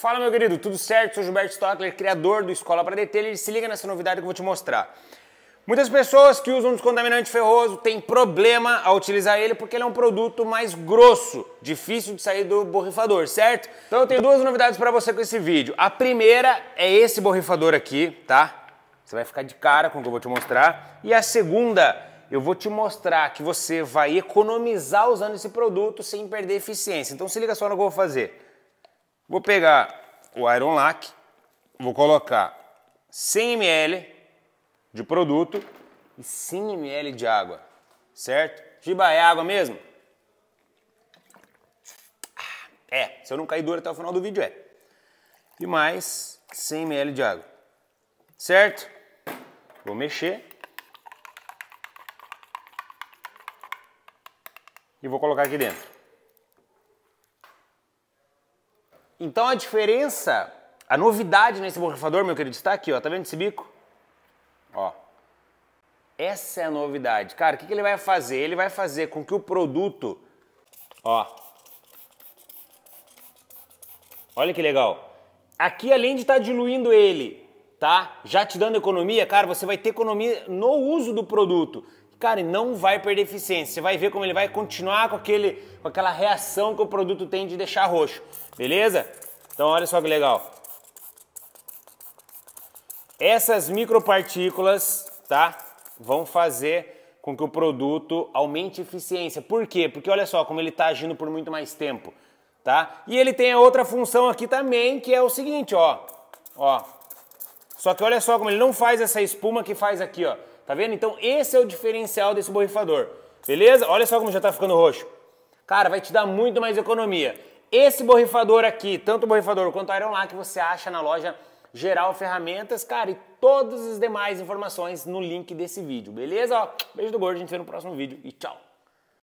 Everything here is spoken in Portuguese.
Fala, meu querido, tudo certo? Sou Gilberto Stockler, criador do Escola para DT. Ele se liga nessa novidade que eu vou te mostrar. Muitas pessoas que usam descontaminante ferroso têm problema a utilizar ele porque ele é um produto mais grosso, difícil de sair do borrifador, certo? Então eu tenho duas novidades para você com esse vídeo. A primeira é esse borrifador aqui, tá? Você vai ficar de cara com o que eu vou te mostrar. E a segunda eu vou te mostrar que você vai economizar usando esse produto sem perder eficiência. Então se liga só no que eu vou fazer. Vou pegar o Iron Lac, vou colocar 100 ml de produto e 100 ml de água, certo? Giba é água mesmo? Ah, é, se eu não cair duro até o final do vídeo é. E mais 100 ml de água, certo? Vou mexer. E vou colocar aqui dentro. Então a diferença, a novidade nesse borrifador, meu querido, está aqui, ó. Tá vendo esse bico? Ó. Essa é a novidade. Cara, o que, que ele vai fazer? Ele vai fazer com que o produto, ó. Olha que legal. Aqui, além de estar tá diluindo ele, tá? Já te dando economia, cara, você vai ter economia no uso do produto cara, e não vai perder eficiência. Você vai ver como ele vai continuar com, aquele, com aquela reação que o produto tem de deixar roxo, beleza? Então olha só que legal. Essas micropartículas, tá? Vão fazer com que o produto aumente eficiência. Por quê? Porque olha só como ele está agindo por muito mais tempo, tá? E ele tem a outra função aqui também, que é o seguinte, ó. Ó, só que olha só como ele não faz essa espuma que faz aqui, ó. Tá vendo? Então esse é o diferencial desse borrifador. Beleza? Olha só como já tá ficando roxo. Cara, vai te dar muito mais economia. Esse borrifador aqui, tanto o borrifador quanto o Iron que você acha na loja Geral Ferramentas, cara, e todas as demais informações no link desse vídeo, beleza? Ó, beijo do gordo, a gente se vê no próximo vídeo e tchau!